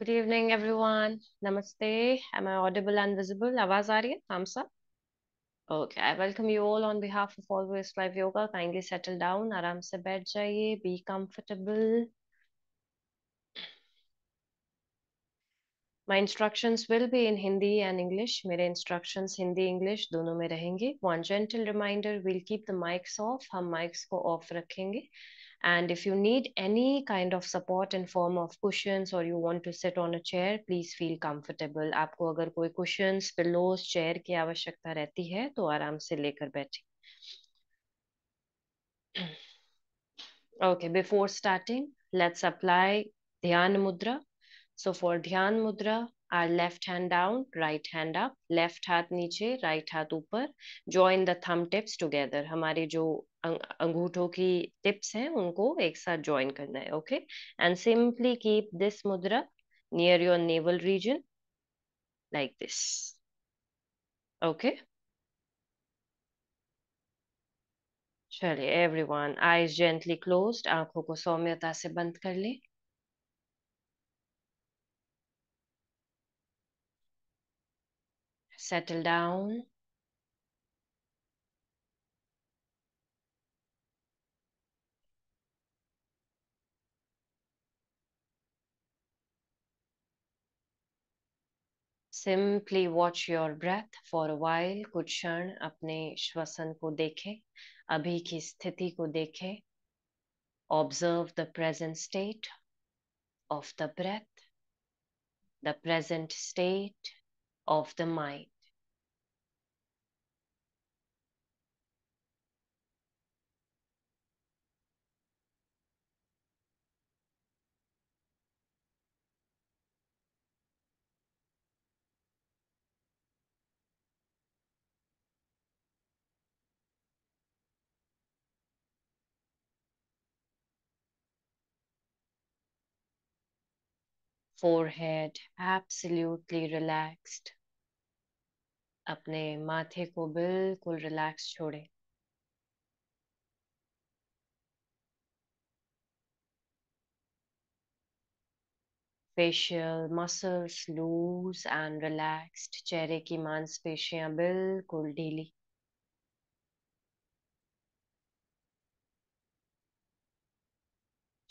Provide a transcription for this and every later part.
Good evening everyone नमस्ते am I audible and visible आवाज आ रही है हम सब okay I welcome you all on behalf of all west live yoga kindly settle down आराम से बैठ जाइए be comfortable my instructions will be in Hindi and English मेरे इंस्ट्रक्शंस हिंदी इंग्लिश दोनों में रहेंगे. One gentle reminder will keep the mics off हम mics को ऑफ रखेंगे. And if you need any kind of support in form of cushions or you want to sit on a chair, please feel comfortable. आपको अगर कोई cushions, pillows, chair की आवश्यकता रहती है तो आराम से लेकर बैठे Okay, before starting, let's apply Dhyan Mudra. So for Dhyan Mudra, our left hand down right hand up left हाथ नीचे राइट हाथ ऊपर join the thumb tips together हमारे जो अं-, अंगूठों की टिप्स हैं उनको एक साथ ज्वाइन करना है okay and simply keep this mudra near your navel region like this okay चलिए एवरीवन आईज जेंटली क्लोज्ड आंखों को सौम्यता से बंद कर ले settle down. Simply watch your breath for a while. कुछ अपने श्वसन को देखें, अभी की स्थिति को देखें. Observe the present state of the breath, the present state of the mind. Forehead absolutely relaxed अपने माथे को बिल्कुल रिलैक्स छोड़े facial muscles loose and relaxed चेहरे की मांसपेशियां बिल्कुल ढीली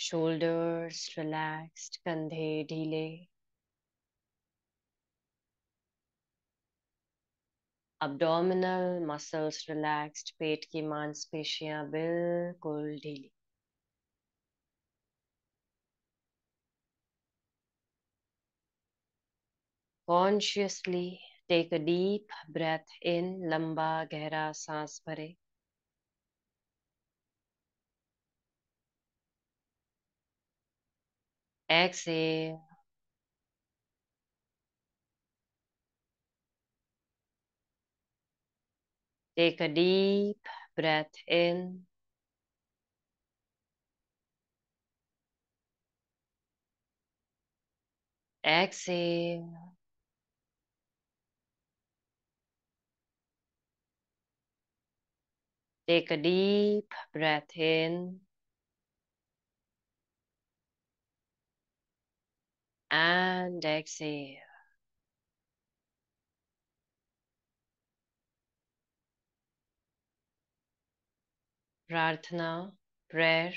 शोल्डर्स रिलैक्स्ड कंधे ढीले अब्डोमिनल मसल्स रिलैक्स्ड पेट की मांसपेशियां बिल्कुल ढीली consciously take a deep breath in लंबा गहरा सांस भरे Exhale. Take a deep breath in. Exhale. Take a deep breath in. and exhale. Prarthana, prayer.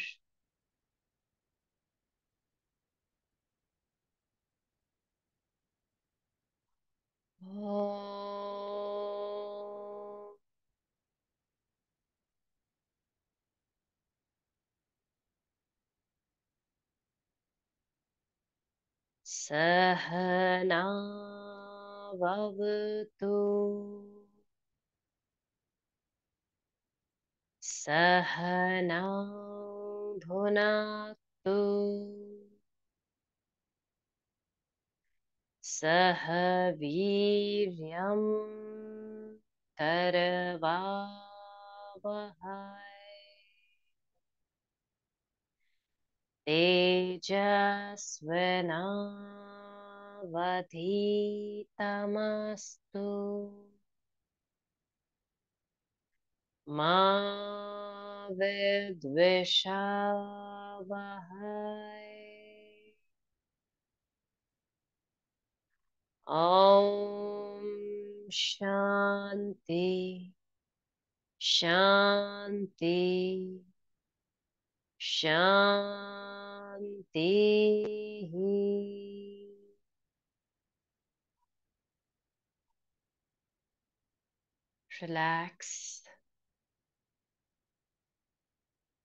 Oh. सहनावतु सहना भुनातु सह वीर्यं करवावहै तेजस्वनावधीतमस्तु मा विद्विषावहै ॐ शान्ति शान्ति शांति Relax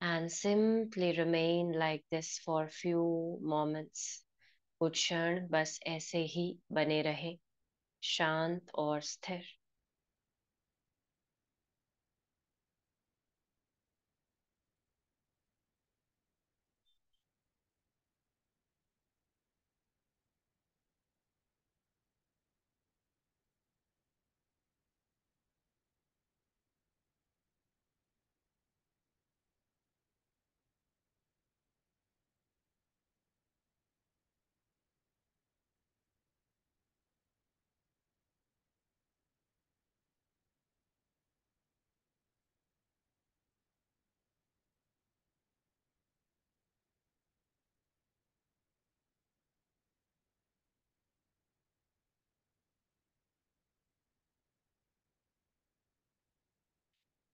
and simply remain like this for few moments. कुछ क्षण बस ऐसे ही बने रहे शांत और स्थिर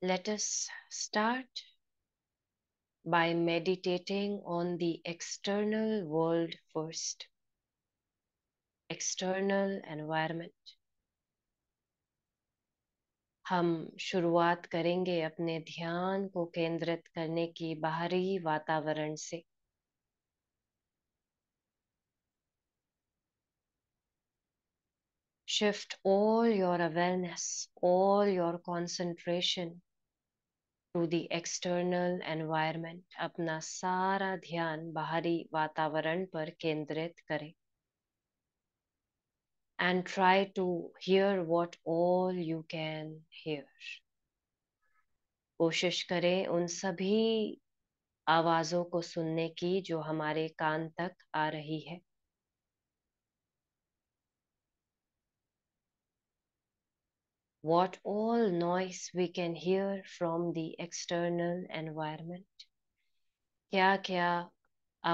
Let us start by meditating on the external world first, external environment. हम शुरुआत करेंगे अपने ध्यान को केंद्रित करने की बाहरी वातावरण से Shift all your awareness, all your concentration to the external environment अपना सारा ध्यान बाहरी वातावरण पर केंद्रित करें and try to hear what all you can hear कोशिश करें उन सभी आवाजों को सुनने की जो हमारे कान तक आ रही है what all noise we can hear from the external environment क्या क्या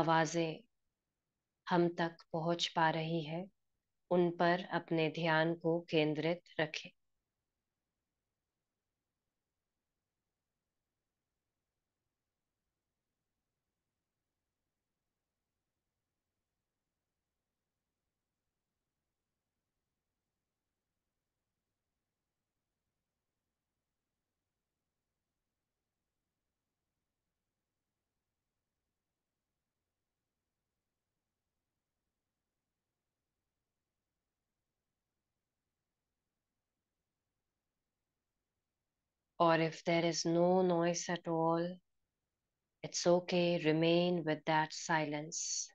आवाजें हम तक पहुंच पा रही है उन पर अपने ध्यान को केंद्रित रखें Or if there is no noise at all, it's okay, remain with that silence.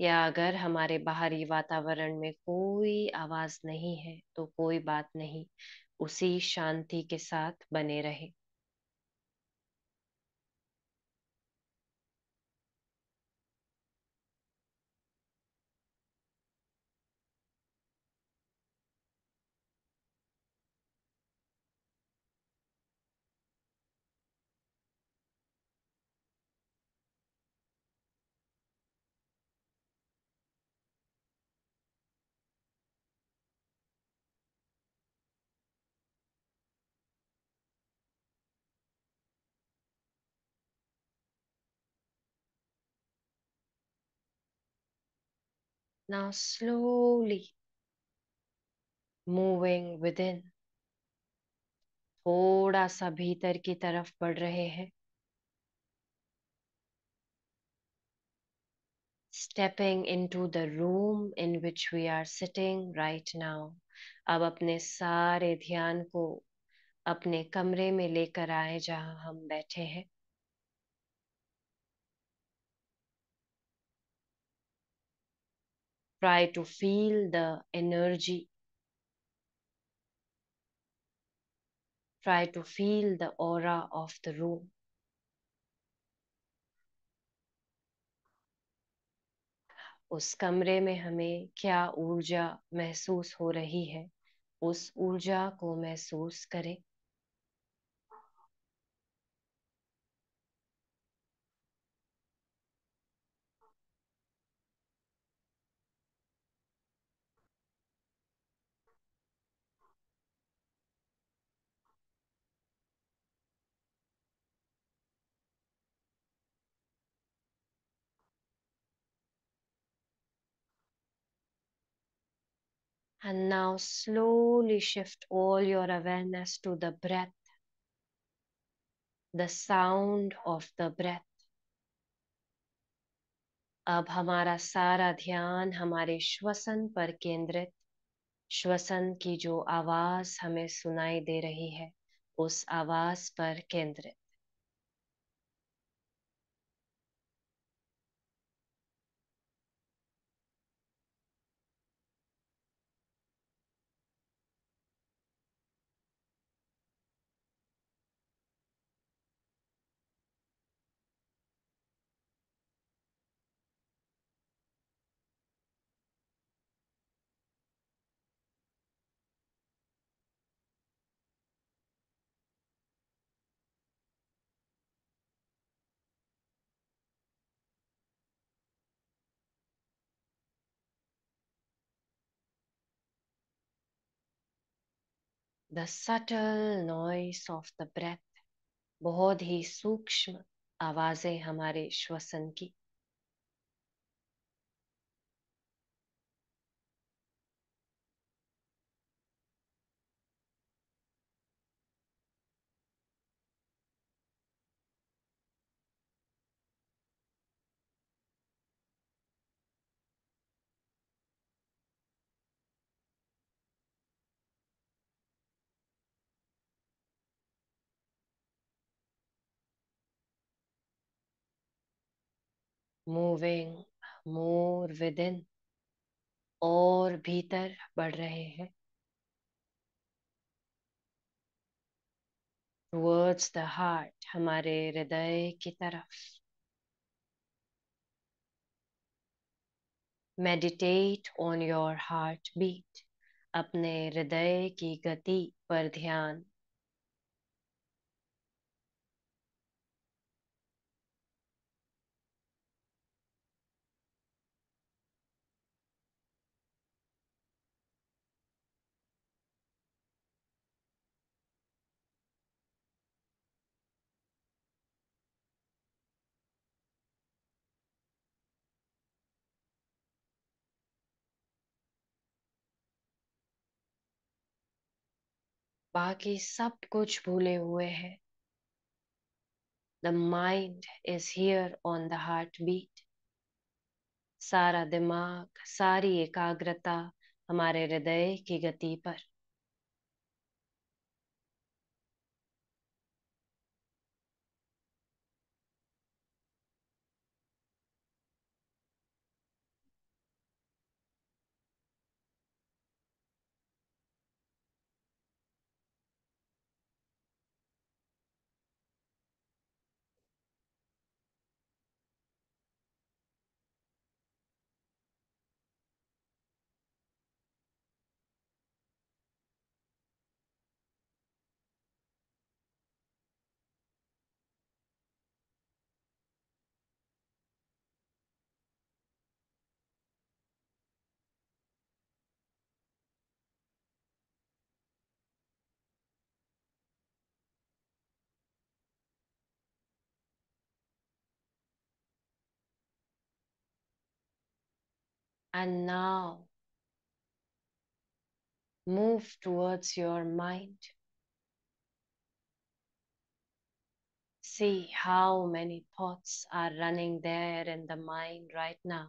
या अगर हमारे बाहरी वातावरण में कोई आवाज नहीं है तो कोई बात नहीं उसी शांति के साथ बने रहे Now slowly moving within. थोड़ा सा भीतर की तरफ बढ़ रहे हैं stepping into the room in which we are sitting right now अब अपने सारे ध्यान को अपने कमरे में लेकर आए जहां हम बैठे हैं Try to feel the energy. Try to feel the aura of the room. उस कमरे में हमें क्या ऊर्जा महसूस हो रही है उस ऊर्जा को महसूस करें And now slowly shift all your awareness to the breath, the sound of the breath. अब हमारा सारा ध्यान हमारे श्वसन पर केंद्रित श्वसन की जो आवाज हमें सुनाई दे रही है उस आवाज पर केंद्रित the subtle noise of the breath बहुत ही सूक्ष्म आवाजें हमारे श्वसन की मूविंग मोर विद इन और भीतर बढ़ रहे हैं टूवर्ड्स द हार्ट हमारे हृदय की तरफ meditate on your heartbeat अपने हृदय की गति पर ध्यान बाकी सब कुछ भूले हुए हैं the mind is here on the heartbeat सारा दिमाग सारी एकाग्रता हमारे हृदय की गति पर And now move towards your mind. See how many thoughts are running there in the mind right now.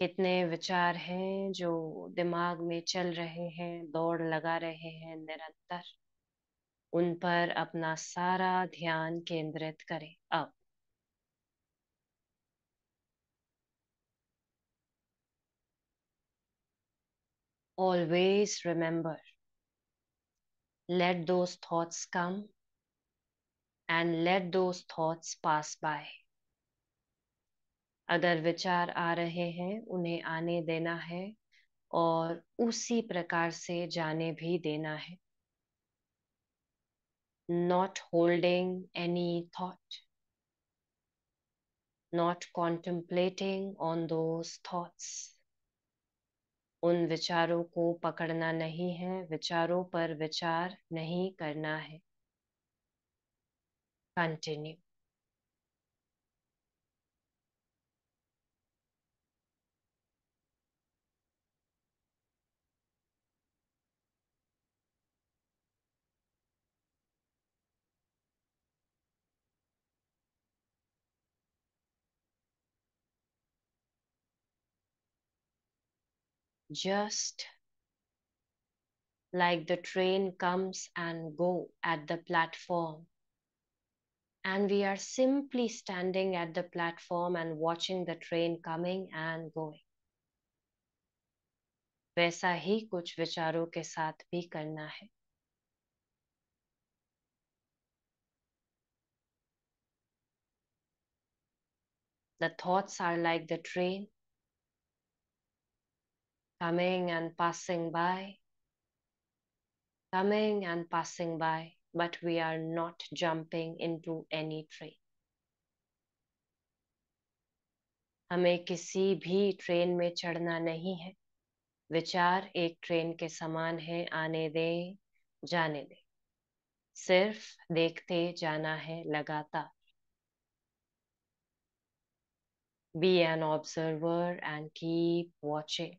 कितने विचार हैं जो दिमाग में चल रहे हैं दौड़ लगा रहे हैं निरंतर उन पर अपना सारा ध्यान केंद्रित करें अब always remember let those thoughts come and let those thoughts pass by अगर विचार आ रहे हैं उन्हें आने देना है और उसी प्रकार से जाने भी देना है not holding any thought not contemplating on those thoughts उन विचारों को पकड़ना नहीं है विचारों पर विचार नहीं करना है continue just like the train comes and go at the platform and we are simply standing at the platform and watching the train coming and going वैसा ही कुछ विचारों के साथ भी करना है The thoughts are like the train coming and passing by, coming and passing by, but we are not jumping into any train. हमें किसी भी ट्रेन में चढ़ना नहीं है विचार एक ट्रेन के समान है आने दे जाने दे सिर्फ देखते जाना है लगातार be an observer and keep watching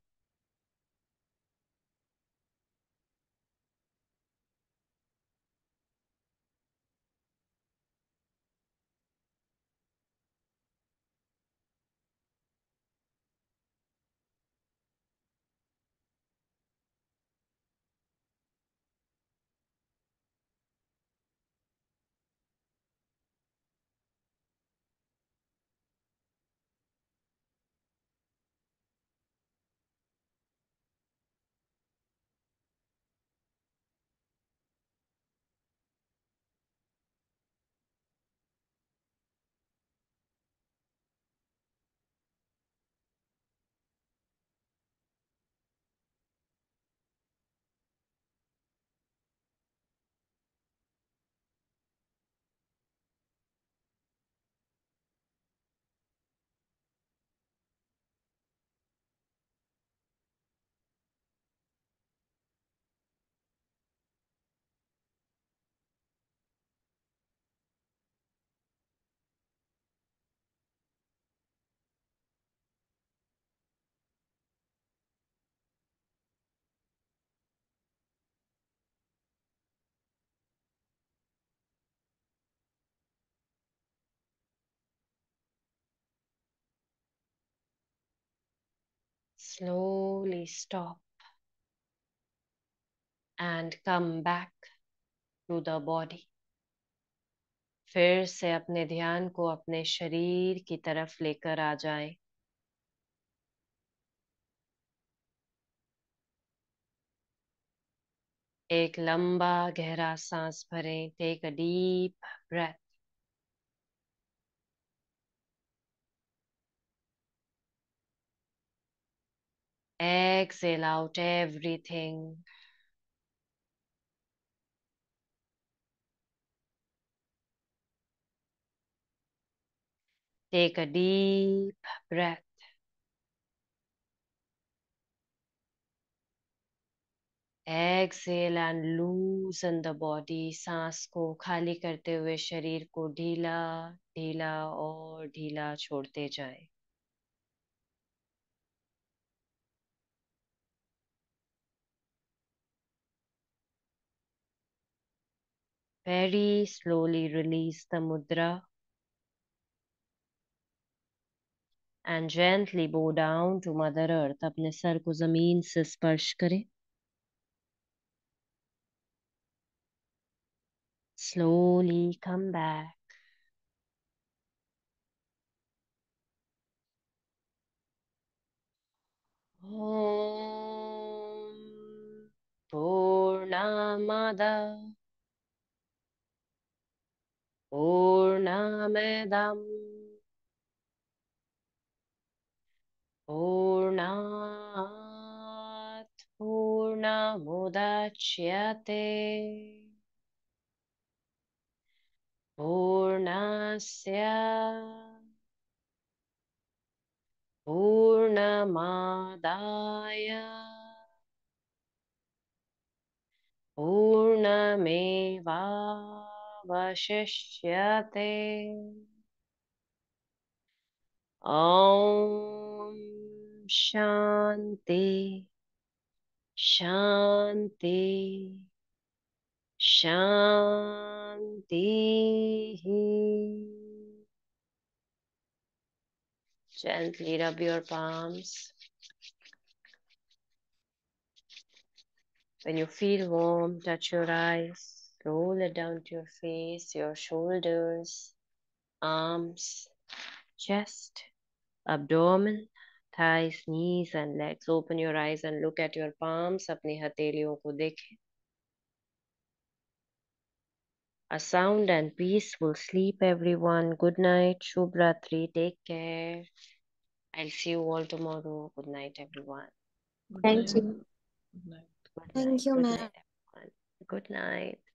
slowly stop and come back to the body फिर से अपने ध्यान को अपने शरीर की तरफ लेकर आ जाए एक लंबा गहरा सांस भरें take a deep breath exhale out everything. Take a deep breath. Exhale and loosen the body सांस को खाली करते हुए शरीर को ढीला ढीला और ढीला छोड़ते जाए Very slowly release the mudra and gently bow down to mother earth अपने सर को जमीन से स्पर्श करें स्लोली कम बैक पूर्णा मदा पूर्णमिदम् पूर्णात् पूर्णमुदच्यते पूर्णस्य पूर्णमादाय पूर्णमेवा वशिष्यते Om Shanti, Shanti, Shanti. Gently rub your palms. When you feel warm, touch your eyes. Roll it down to your face, your shoulders, arms, chest, abdomen, thighs, knees and legs. Open your eyes and look at your palms. अपनी हथेलियों को देखें. A sound and peaceful sleep, everyone. Good night. Shubhratri. Take care. I'll see you all tomorrow. Good night, everyone. Good Thank night. you. Good night. Good Thank you, ma'am. Good night.